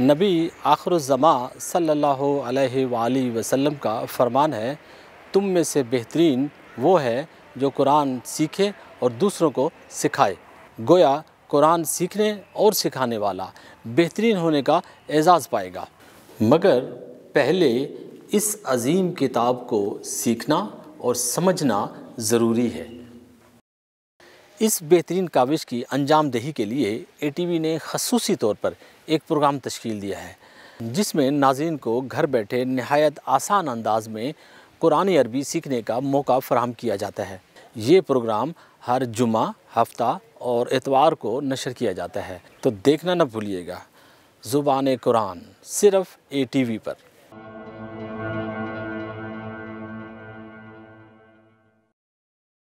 नबी आखर सल्लल्लाहु अलैहि वसल्लम का फ़रमान है तुम में से बेहतरीन वो है जो कुरान सीखे और दूसरों को सिखाए गोया कुरान सीखने और सिखाने वाला बेहतरीन होने का एजाज़ पाएगा मगर पहले इस अजीम किताब को सीखना और समझना ज़रूरी है इस बेहतरीन काविश की अंजामदही के लिए ए ने खसूसी तौर पर एक प्रोग्राम तश्कील दिया है जिसमें नाजीन को घर बैठे नहायत आसान अंदाज में कुरानी अरबी सीखने का मौका फ्राहम किया जाता है ये प्रोग्राम हर जुमा हफ्ता और एतवार को नशर किया जाता है तो देखना न भूलिएगा ज़ुबान कुरान सिर्फ़ ए टी वी पर